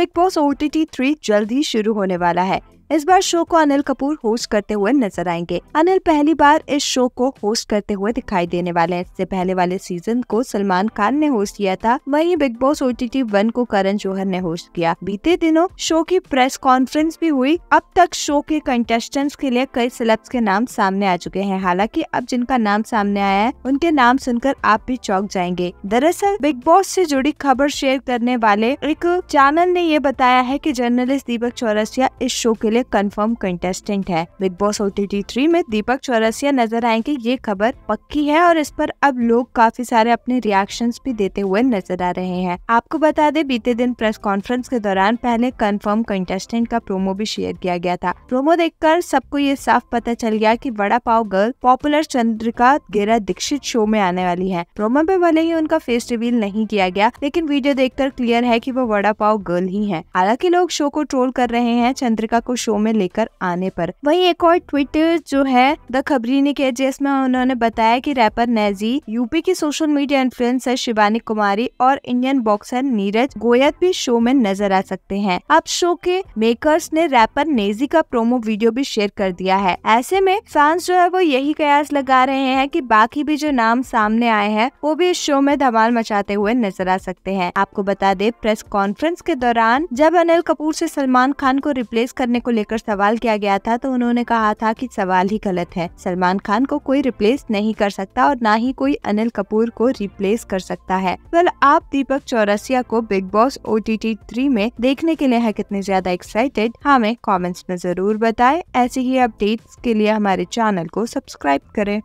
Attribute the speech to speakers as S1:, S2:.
S1: big Boss O T three जल्द ही शुरू होने वाला है इस बार शो को अनिल कपूर होस्ट करते हुए नजर आएंगे अनिल पहली बार इस शो को होस्ट करते हुए दिखाई देने वाले हैं इससे पहले वाले सीजन को सलमान खान ने होस्ट किया था वहीं Bigg Boss O T one को करण जौहर ने होस्ट किया बीते दिनों शो की प्रेस कॉन्फ्रेंस भी हुई अब तक शो के कंटेस्टेंट्स के लिए कई सिलेब्स के नाम सामने आ चुके हैं हालांकि अब जिनका नाम सामने आया है उनके नाम सुनकर आप भी चौक जाएंगे दरअसल बिग बॉस से जुड़ी खबर शेयर करने वाले एक चैनल ने ये बताया है कि जर्नलिस्ट दीपक चौरसिया इस शो के लिए लिए कंफर्म कंटेस्टेंट है बिग बॉस ओ टी में दीपक चौरसिया नजर आएंगे ये खबर पक्की है और इस पर अब लोग काफी सारे अपने रिएक्शन भी देते हुए नजर आ रहे हैं आपको बता दें बीते दिन प्रेस कॉन्फ्रेंस के दौरान पहले कंफर्म कंटेस्टेंट का प्रोमो भी शेयर किया गया था प्रोमो देखकर सबको ये साफ पता चल गया कि vada pav girl popular Chandrika Gera Dixit show में आने वाली है प्रोमो में भले ही उनका फेस रिवील नहीं किया गया लेकिन वीडियो देखकर क्लियर है कि वो वड़ा पाव गर्ल ही है हालांकि लोग शो को ट्रोल कर रहे हैं चंद्रिका को शो शो में लेकर आने पर वहीं एक और ट्वीट जो है द खबरी ने किया जिसमें उन्होंने बताया कि रैपर नेजी यूपी की social media influencer Shivani Kumari और इंडियन बॉक्सर नीरज गोयत भी शो में नजर आ सकते हैं अब शो के मेकर्स ने रैपर नेजी का प्रोमो वीडियो भी शेयर कर दिया है ऐसे में फैंस जो है वो यही कयास लगा रहे हैं कि बाकी भी जो नाम सामने आए हैं वो भी इस शो में धमाल मचाते हुए नजर आ सकते हैं आपको बता दे प्रेस कॉन्फ्रेंस के दौरान जब अनिल कपूर से सलमान खान को रिप्लेस करने को लेकर सवाल किया गया था तो उन्होंने कहा था कि सवाल ही गलत है सलमान खान को कोई रिप्लेस नहीं कर सकता और ना ही कोई अनिल कपूर को रिप्लेस कर सकता है वेल आप दीपक चौरसिया को Bigg Boss O T T three में देखने के लिए है कितने ज्यादा एक्साइटेड हाँ, हमें कॉमेंट्स में जरूर बताए ऐसे ही अपडेट्स के लिए हमारे चैनल को सब्सक्राइब करें